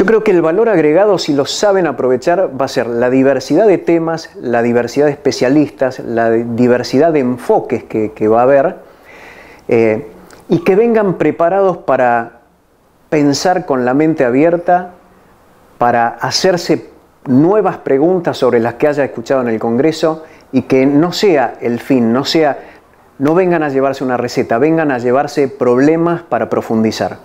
Yo creo que el valor agregado, si lo saben aprovechar, va a ser la diversidad de temas, la diversidad de especialistas, la diversidad de enfoques que, va a haber, eh, y que vengan preparados para pensar con la mente abierta, para hacerse nuevas preguntas sobre las que haya escuchado en el Congreso y que no sea el fin, no sea, no vengan a llevarse una receta, vengan a llevarse problemas para profundizar.